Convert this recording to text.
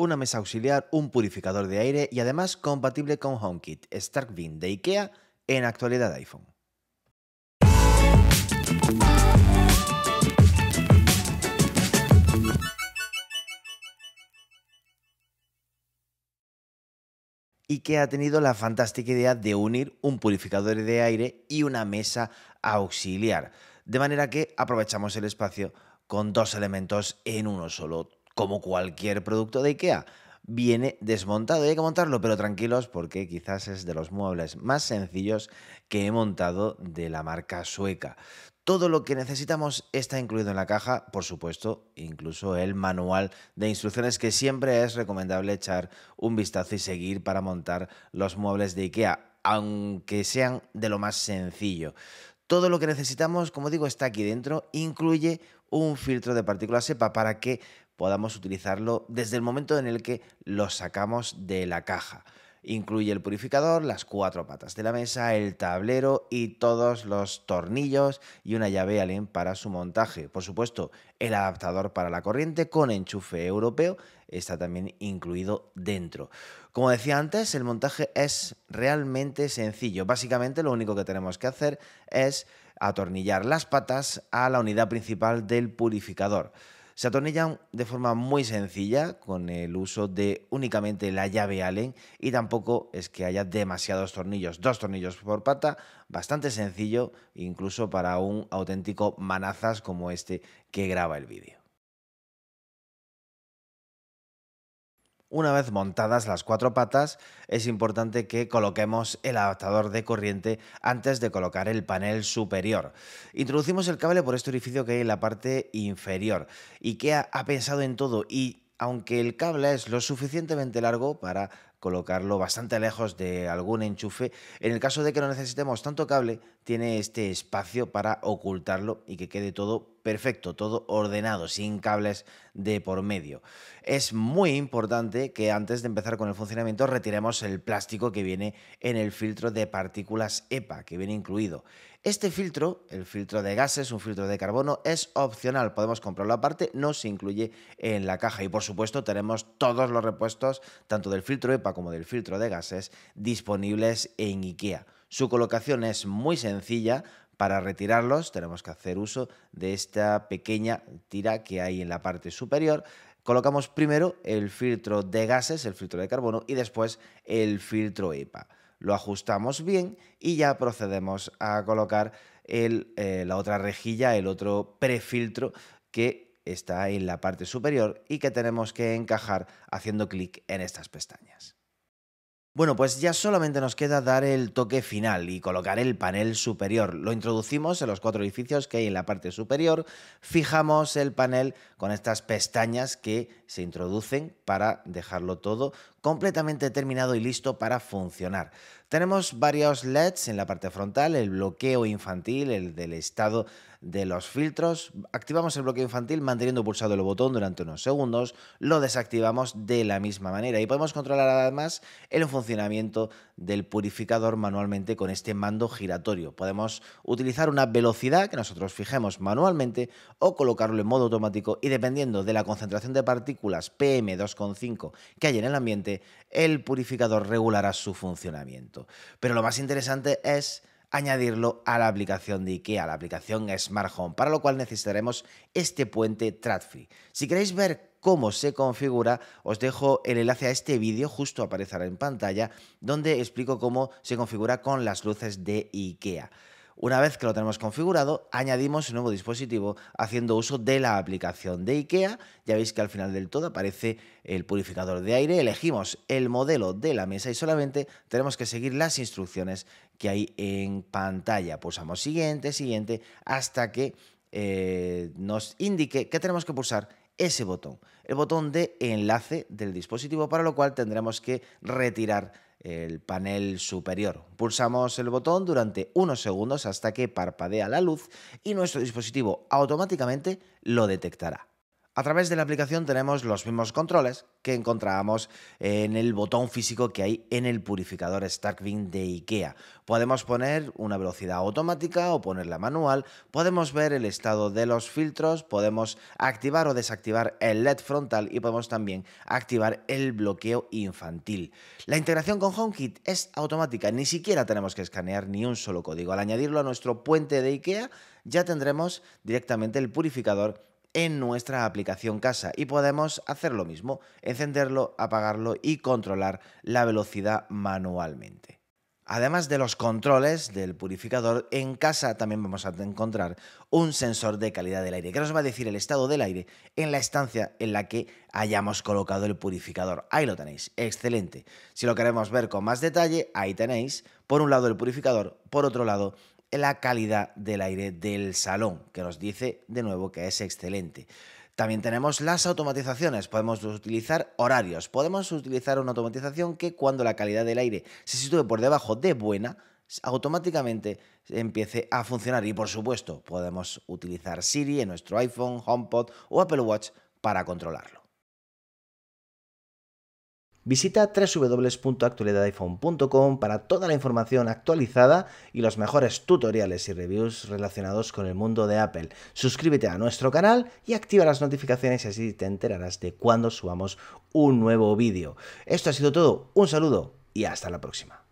una mesa auxiliar, un purificador de aire y además compatible con HomeKit, StarkBeam de IKEA en actualidad iPhone. y que ha tenido la fantástica idea de unir un purificador de aire y una mesa auxiliar, de manera que aprovechamos el espacio con dos elementos en uno solo como cualquier producto de IKEA, viene desmontado y hay que montarlo, pero tranquilos porque quizás es de los muebles más sencillos que he montado de la marca sueca. Todo lo que necesitamos está incluido en la caja, por supuesto, incluso el manual de instrucciones que siempre es recomendable echar un vistazo y seguir para montar los muebles de IKEA, aunque sean de lo más sencillo. Todo lo que necesitamos, como digo, está aquí dentro, incluye un filtro de partículas SEPA para que podamos utilizarlo desde el momento en el que lo sacamos de la caja. Incluye el purificador, las cuatro patas de la mesa, el tablero y todos los tornillos y una llave Allen para su montaje. Por supuesto, el adaptador para la corriente con enchufe europeo está también incluido dentro. Como decía antes, el montaje es realmente sencillo. Básicamente lo único que tenemos que hacer es atornillar las patas a la unidad principal del purificador. Se atornillan de forma muy sencilla con el uso de únicamente la llave Allen y tampoco es que haya demasiados tornillos, dos tornillos por pata, bastante sencillo incluso para un auténtico manazas como este que graba el vídeo. Una vez montadas las cuatro patas, es importante que coloquemos el adaptador de corriente antes de colocar el panel superior. Introducimos el cable por este orificio que hay en la parte inferior. y que ha pensado en todo y aunque el cable es lo suficientemente largo para colocarlo bastante lejos de algún enchufe. En el caso de que no necesitemos tanto cable, tiene este espacio para ocultarlo y que quede todo perfecto, todo ordenado, sin cables de por medio. Es muy importante que antes de empezar con el funcionamiento retiremos el plástico que viene en el filtro de partículas EPA, que viene incluido. Este filtro, el filtro de gases, un filtro de carbono, es opcional. Podemos comprarlo aparte, no se incluye en la caja. Y por supuesto tenemos todos los repuestos, tanto del filtro EPA como del filtro de gases, disponibles en IKEA. Su colocación es muy sencilla, para retirarlos tenemos que hacer uso de esta pequeña tira que hay en la parte superior. Colocamos primero el filtro de gases, el filtro de carbono, y después el filtro EPA lo ajustamos bien y ya procedemos a colocar eh, la otra rejilla, el otro prefiltro que está en la parte superior y que tenemos que encajar haciendo clic en estas pestañas. Bueno, pues ya solamente nos queda dar el toque final y colocar el panel superior. Lo introducimos en los cuatro edificios que hay en la parte superior, fijamos el panel con estas pestañas que se introducen para dejarlo todo completamente terminado y listo para funcionar. Tenemos varios LEDs en la parte frontal, el bloqueo infantil, el del estado de los filtros. Activamos el bloqueo infantil manteniendo pulsado el botón durante unos segundos, lo desactivamos de la misma manera y podemos controlar además el funcionamiento del purificador manualmente con este mando giratorio. Podemos utilizar una velocidad que nosotros fijemos manualmente o colocarlo en modo automático y dependiendo de la concentración de partículas PM2,5 que hay en el ambiente, el purificador regulará su funcionamiento. Pero lo más interesante es añadirlo a la aplicación de IKEA, la aplicación Smart Home, para lo cual necesitaremos este puente TradFi. Si queréis ver cómo se configura, os dejo el enlace a este vídeo, justo aparecerá en pantalla, donde explico cómo se configura con las luces de IKEA. Una vez que lo tenemos configurado, añadimos un nuevo dispositivo haciendo uso de la aplicación de IKEA. Ya veis que al final del todo aparece el purificador de aire, elegimos el modelo de la mesa y solamente tenemos que seguir las instrucciones que hay en pantalla. Pulsamos siguiente, siguiente, hasta que eh, nos indique que tenemos que pulsar ese botón, el botón de enlace del dispositivo, para lo cual tendremos que retirar el panel superior. Pulsamos el botón durante unos segundos hasta que parpadea la luz y nuestro dispositivo automáticamente lo detectará. A través de la aplicación tenemos los mismos controles que encontrábamos en el botón físico que hay en el purificador Starkvin de IKEA. Podemos poner una velocidad automática o ponerla manual, podemos ver el estado de los filtros, podemos activar o desactivar el LED frontal y podemos también activar el bloqueo infantil. La integración con HomeKit es automática, ni siquiera tenemos que escanear ni un solo código. Al añadirlo a nuestro puente de IKEA ya tendremos directamente el purificador en nuestra aplicación casa y podemos hacer lo mismo, encenderlo, apagarlo y controlar la velocidad manualmente. Además de los controles del purificador, en casa también vamos a encontrar un sensor de calidad del aire que nos va a decir el estado del aire en la estancia en la que hayamos colocado el purificador. Ahí lo tenéis, excelente. Si lo queremos ver con más detalle, ahí tenéis, por un lado el purificador, por otro lado la calidad del aire del salón, que nos dice de nuevo que es excelente. También tenemos las automatizaciones, podemos utilizar horarios, podemos utilizar una automatización que cuando la calidad del aire se sitúe por debajo de buena, automáticamente empiece a funcionar. Y por supuesto, podemos utilizar Siri en nuestro iPhone, HomePod o Apple Watch para controlarlo. Visita www.actualidadiphone.com para toda la información actualizada y los mejores tutoriales y reviews relacionados con el mundo de Apple. Suscríbete a nuestro canal y activa las notificaciones y así te enterarás de cuando subamos un nuevo vídeo. Esto ha sido todo, un saludo y hasta la próxima.